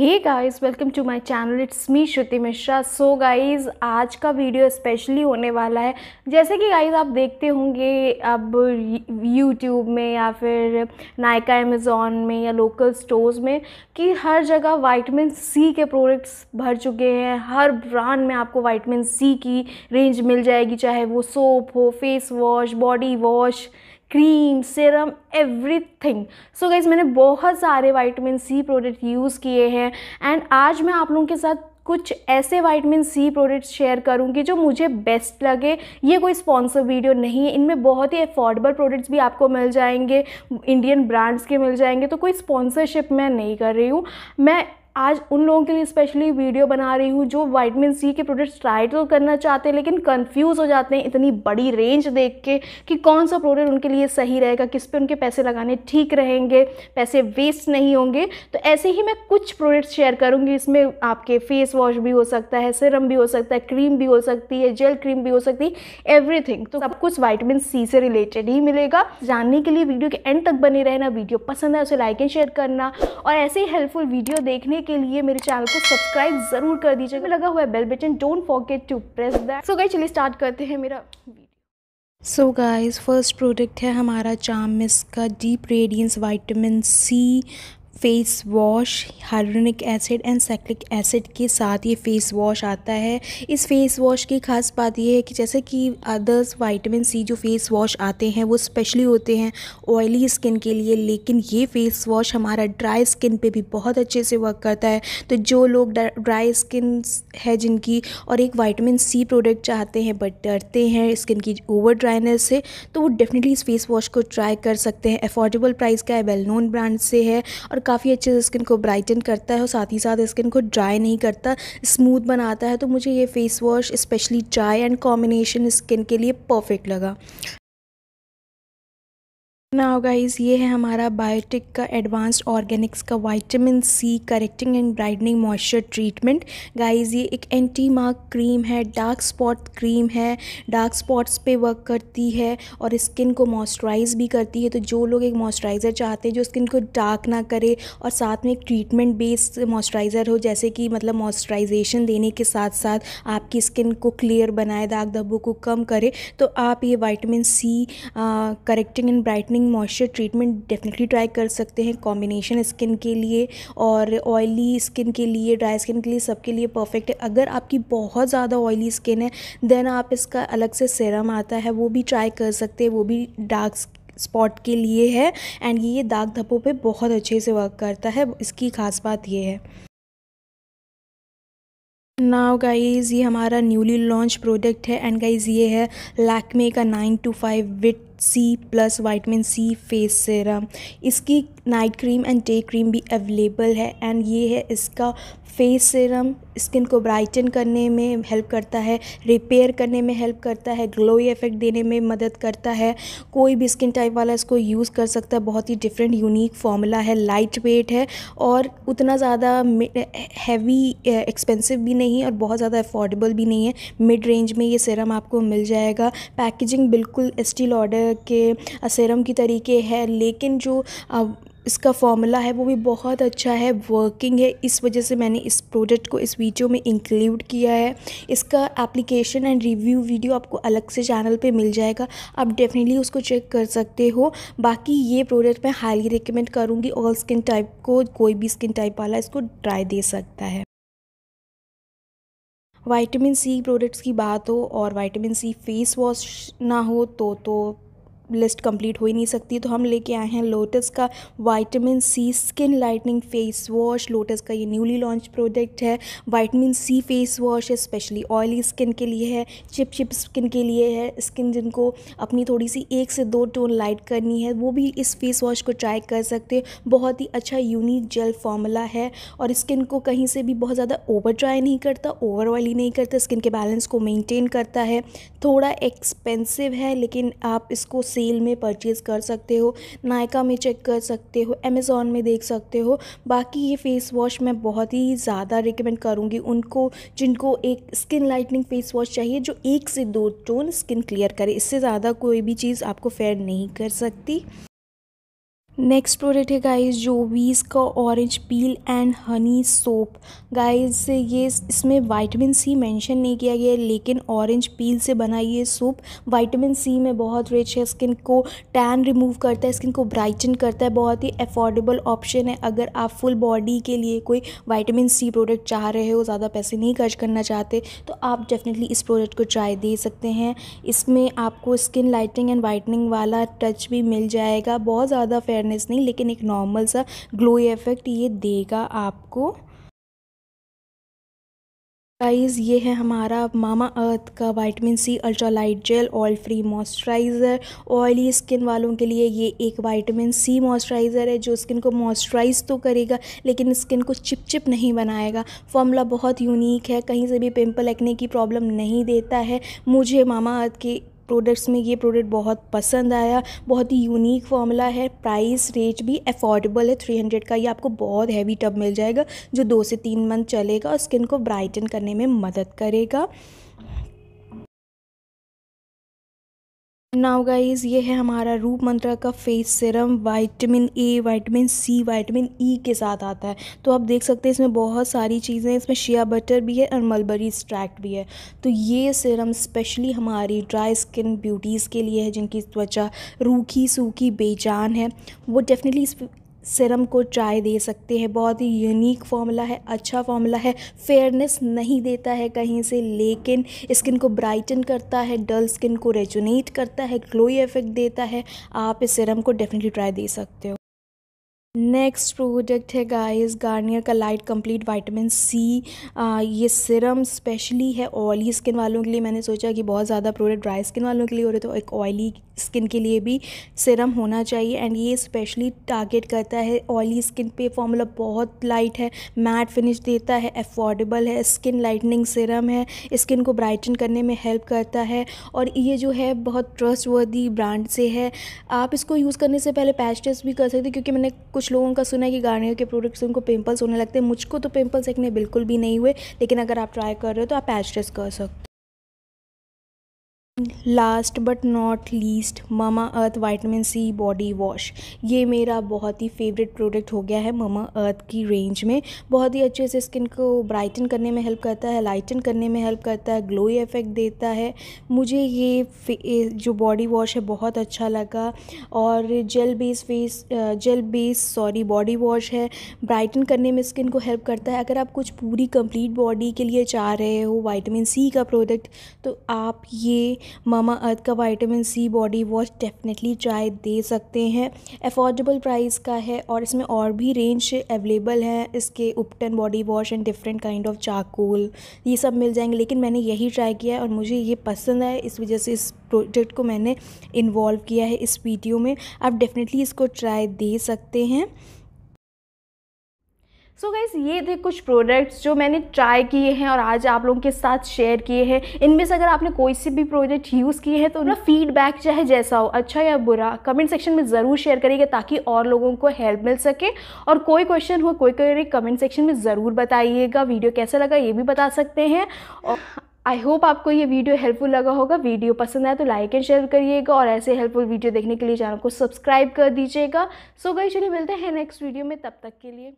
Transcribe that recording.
hey guys welcome to my channel it's me Shruti Mishra so guys आज का video specially होने वाला है जैसे कि गाइस आप देखते होंगे अब यूट्यूब में या फिर नायका अमेज़ोन में या लोकल स्टोर्स में कि हर जगह वाइटमिन सी के प्रोडक्ट्स भर चुके हैं हर ब्रांड में आपको वाइटमिन सी की रेंज मिल जाएगी चाहे वो सोप हो face wash body wash cream serum everything so guys मैंने बहुत सारे वाइटमिन सी प्रोडक्ट यूज़ किए हैं एंड आज मैं आप लोगों के साथ कुछ ऐसे वाइटमिन सी प्रोडक्ट्स शेयर करूँगी जो मुझे बेस्ट लगे ये कोई स्पॉन्सर वीडियो नहीं है इनमें बहुत ही अफोर्डेबल प्रोडक्ट्स भी आपको मिल जाएंगे इंडियन ब्रांड्स के मिल जाएंगे तो कोई स्पॉन्सरशिप मैं नहीं कर रही हूँ मैं आज उन लोगों के लिए स्पेशली वीडियो बना रही हूँ जो वाइटमिन सी के प्रोडक्ट्स ट्राई तो करना चाहते हैं लेकिन कंफ्यूज हो जाते हैं इतनी बड़ी रेंज देख के कि कौन सा प्रोडक्ट उनके लिए सही रहेगा किस पे उनके पैसे लगाने ठीक रहेंगे पैसे वेस्ट नहीं होंगे तो ऐसे ही मैं कुछ प्रोडक्ट्स शेयर करूँगी इसमें आपके फेस वॉश भी हो सकता है सिरम भी हो सकता है क्रीम भी हो सकती है जेल क्रीम भी हो सकती है एवरीथिंग तो सब कुछ वाइटमिन सी से रिलेटेड ही मिलेगा जानने के लिए वीडियो के एंड तक बने रहना वीडियो पसंद है तो उसे लाइक एंड शेयर करना और ऐसे ही हेल्पफुल वीडियो देखने वीडियो के लिए मेरे चैनल को सब्सक्राइब जरूर कर दीजिएगा लगा हुआ है bell button don't forget to press that so guys चलिए स्टार्ट करते हैं मेरा सो गाइस फर्स्ट प्रोडक्ट है हमारा मिस का deep radiance vitamin C face wash hyaluronic acid and salicylic acid के साथ ये फेस वॉश आता है इस फेस वॉश की खास बात यह है कि जैसे कि अदर्स वाइटामिन सी जो फेस वॉश आते हैं वो स्पेशली होते हैं ऑयली स्किन के लिए लेकिन ये फेस वॉश हमारा ड्राई स्किन पे भी बहुत अच्छे से वर्क करता है तो जो लोग ड्राई स्किन है जिनकी और एक वाइटामिन सी प्रोडक्ट चाहते हैं बट डरते हैं स्किन की ओवर ड्राइनेस से तो वो डेफिनेटली इस फेस वॉश को ट्राई कर सकते हैं अफोर्डेबल प्राइस का है वेल नोन ब्रांड से है और काफ़ी अच्छे से स्किन को ब्राइटन करता है और साथ ही साथ स्किन को ड्राई नहीं करता स्मूथ बनाता है तो मुझे ये फेस वॉश स्पेशली चाय एंड कॉम्बिनेशन स्किन के लिए परफेक्ट लगा नाउ गाइस ये है हमारा बायोटिक का एडवांस्ड ऑर्गेनिक्स का vitamin C correcting and brightening moisture treatment guys ये एक एंटी मार्क क्रीम है डार्क स्पॉट क्रीम है डार्क स्पॉट्स पे वर्क करती है और स्किन को मॉइस्चराइज भी करती है तो जो लोग एक मॉइस्चराइज़र चाहते हैं जो स्किन को डार्क ना करे और साथ में एक ट्रीटमेंट बेस्ड मॉइस्चराइज़र हो जैसे कि मतलब मॉइस्चराइजेशन देने के साथ साथ आपकी स्किन को क्लियर बनाए दाग धब्बों को कम करे तो आप ये vitamin C correcting and brightening brightening moisture treatment definitely try कर सकते हैं कॉम्बिनेशन स्किन के लिए और ऑयली स्किन के लिए ड्राई स्किन के लिए सबके लिए परफेक्ट है अगर आपकी बहुत ज़्यादा ऑयली स्किन है देन आप इसका अलग से सेरम आता है वो भी ट्राई कर सकते हैं वो भी डार्क स्पॉट के लिए है एंड ये दाग धब्बों पे बहुत अच्छे से वर्क करता है इसकी खास बात ये है नाव गाइज़ ये हमारा न्यूली लॉन्च प्रोडक्ट है एंड गाइज़ ये है लैकमे का nine two five vit C plus vitamin C face serum इसकी night cream and day cream भी अवेलेबल है एंड ये है इसका फेस सीरम स्किन को ब्राइटन करने में हेल्प करता है रिपेयर करने में हेल्प करता है ग्लोई इफेक्ट देने में मदद करता है कोई भी स्किन टाइप वाला इसको यूज़ कर सकता है बहुत ही डिफरेंट यूनिक फॉर्मूला है लाइट वेट है और उतना ज़्यादा हैवी एक्सपेंसिव भी नहीं है और बहुत ज़्यादा अफोर्डेबल भी नहीं है मिड रेंज में ये सीरम आपको मिल जाएगा पैकेजिंग बिल्कुल स्टील ऑर्डर के सीरम के तरीके हैं लेकिन जो इसका फॉर्मूला है वो भी बहुत अच्छा है वर्किंग है इस वजह से मैंने इस प्रोडक्ट को इस वीडियो में इंक्लूड किया है इसका एप्लीकेशन एंड रिव्यू वीडियो आपको अलग से चैनल पे मिल जाएगा आप डेफिनेटली उसको चेक कर सकते हो बाकी ये प्रोडक्ट मैं हाईली रिकमेंड करूँगी ऑल स्किन टाइप को कोई भी स्किन टाइप वाला इसको ट्राई दे सकता है वाइटामिन सी प्रोडक्ट्स की बात हो और वाइटामिन सी फेस वॉश ना हो तो तो लिस्ट कंप्लीट हो ही नहीं सकती तो हम लेके आए हैं लोटस का vitamin C skin lightening face wash Lotus का ये न्यूली लॉन्च प्रोडक्ट है वाइटमिन सी फेस वॉश है स्पेशली ऑयली स्किन के लिए है चिप चिप स्किन के लिए है स्किन जिनको अपनी थोड़ी सी एक से दो टोन लाइट करनी है वो भी इस फेस वॉश को ट्राई कर सकते हो बहुत ही अच्छा यूनिक जेल फॉर्मूला है और स्किन को कहीं से भी बहुत ज़्यादा ओवर ड्राई नहीं करता ओवर ऑयली नहीं करता स्किन के बैलेंस को मेनटेन करता है थोड़ा एक्सपेंसिव है लेकिन आप इसको सेल में परचेज़ कर सकते हो नायका में चेक कर सकते हो अमेज़ोन में देख सकते हो बाकी ये फ़ेस वॉश मैं बहुत ही ज़्यादा रिकमेंड करूँगी उनको जिनको एक स्किन लाइटनिंग फ़ेस वॉश चाहिए जो एक से दो टोन स्किन क्लियर करे इससे ज़्यादा कोई भी चीज़ आपको फेयर नहीं कर सकती नेक्स्ट प्रोडक्ट है गाइस जोवीस का orange peel and honey soap guys ये इसमें वाइटमिन सी मेंशन नहीं किया गया है लेकिन ऑरेंज पील से बना ये सोप वाइटामिन सी में बहुत रिच है स्किन को टैन रिमूव करता है स्किन को ब्राइटन करता है बहुत ही अफोर्डेबल ऑप्शन है अगर आप फुल बॉडी के लिए कोई वाइटामिन सी प्रोडक्ट चाह रहे हो ज़्यादा पैसे नहीं खर्च करना चाहते तो आप डेफिनेटली इस प्रोडक्ट को ट्राई दे सकते हैं इसमें आपको स्किन लाइटनिंग एंड वाइटनिंग वाला टच भी मिल जाएगा बहुत ज़्यादा फेयर ब्राइटनेस नहीं लेकिन एक नॉर्मल सा ग्लोई इफ़ेक्ट ये देगा आपको गाइस ये है हमारा मामा अर्थ का vitamin C ultralight gel oil free moisturiser oily skin वालों के लिए ये एक वाइटमिन सी मॉइस्चराइज़र है जो स्किन को मॉइस्चराइज तो करेगा लेकिन स्किन को चिपचिप नहीं बनाएगा फॉर्मूला बहुत यूनिक है कहीं से भी पिंपल एक्ने की प्रॉब्लम नहीं देता है मुझे मामा अर्थ के प्रोडक्ट्स में ये प्रोडक्ट बहुत पसंद आया बहुत ही यूनिक फॉर्मूला है प्राइस रेट भी अफोर्डेबल है थ्री हंड्रेड का ये आपको बहुत हैवी टब मिल जाएगा जो दो से तीन मंथ चलेगा और स्किन को ब्राइटन करने में मदद करेगा नाउ गाइज ये है हमारा रूप मंत्रा का face serum vitamin A vitamin C vitamin E के साथ आता है तो आप देख सकते हैं इसमें बहुत सारी चीज़ें इसमें शिया बटर भी है और मलबरी एक्सट्रैक्ट भी है तो ये सिरम स्पेशली हमारी ड्राई स्किन ब्यूटीज़ के लिए है जिनकी त्वचा रूखी सूखी बेजान है वो डेफिनेटली इस सिरम को चाय दे सकते हैं बहुत ही यूनिक फॉर्मूला है अच्छा फॉर्मूला है फेयरनेस नहीं देता है कहीं से लेकिन स्किन को ब्राइटन करता है डल स्किन को रेजुनेट करता है ग्लोई इफेक्ट देता है आप इस सिरम को डेफिनेटली ट्राई दे सकते हो नेक्स्ट प्रोडक्ट है गाइस गार्नियर का light complete vitamin C uh, ये सिरम स्पेशली है ऑयली स्किन वालों के लिए मैंने सोचा कि बहुत ज़्यादा प्रोडक्ट ड्राई स्किन वालों के लिए हो रहे तो एक ऑयली स्किन के लिए भी सिरम होना चाहिए एंड ये स्पेशली टारगेट करता है ऑयली स्किन पे फॉर्मूला बहुत लाइट है मैट फिनिश देता है अफोर्डेबल है स्किन लाइटनिंग सिरम है स्किन को ब्राइटन करने में हेल्प करता है और ये जो है बहुत ट्रस्ट ब्रांड से है आप इसको यूज़ करने से पहले पैच टेस्ट भी कर सकते क्योंकि मैंने कुछ लोगों का सुना है कि गार्नियर के प्रोडक्ट से उनको पिंपल्स होने लगते हैं मुझको तो पिंपल्स एक्ने बिल्कुल भी नहीं हुए लेकिन अगर आप ट्राई कर रहे हो तो आप पैच टेस्ट कर सकते हो last but not least Mamaearth vitamin C body wash ये मेरा बहुत ही फेवरेट प्रोडक्ट हो गया है मामा अर्थ की रेंज में बहुत ही अच्छे से स्किन को ब्राइटन करने में हेल्प करता है लाइटन करने में हेल्प करता है ग्लोई इफेक्ट देता है मुझे ये जो बॉडी वॉश है बहुत अच्छा लगा और gel base face gel base sorry body wash है ब्राइटन करने में स्किन को हेल्प करता है अगर आप कुछ पूरी कंप्लीट बॉडी के लिए चाह रहे हो वाइटामिन सी का प्रोडक्ट तो आप ये मामा अर्थ का vitamin C body wash definitely चाय दे सकते हैं अफोर्डेबल प्राइस का है और इसमें और भी रेंज अवेलेबल है इसके Ubtan body wash and different kind of चाकूल ये सब मिल जाएंगे लेकिन मैंने यही ट्राई किया है और मुझे ये पसंद आया इस वजह से इस प्रोडक्ट को मैंने इन्वॉल्व किया है इस वीडियो में आप डेफिनेटली इसको ट्राई दे सकते हैं सो गाइज ये थे कुछ प्रोडक्ट्स जो मैंने ट्राई किए हैं और आज आप लोगों के साथ शेयर किए हैं इनमें से अगर आपने कोई से भी प्रोडक्ट यूज़ किए हैं तो उनका फीडबैक चाहे जैसा हो अच्छा या बुरा कमेंट सेक्शन में ज़रूर शेयर करिएगा ताकि और लोगों को हेल्प मिल सके और कोई क्वेश्चन हो कोई कोई कमेंट सेक्शन में ज़रूर बताइएगा वीडियो कैसा लगा ये भी बता सकते हैं और आई होप आपको ये वीडियो हेल्पफुल लगा होगा वीडियो पसंद आया तो लाइक एंड शेयर करिएगा और ऐसे हेल्पफुल वीडियो देखने के लिए चैनल को सब्सक्राइब कर दीजिएगा सो गई चलिए मिलते हैं नेक्स्ट वीडियो में तब तक के लिए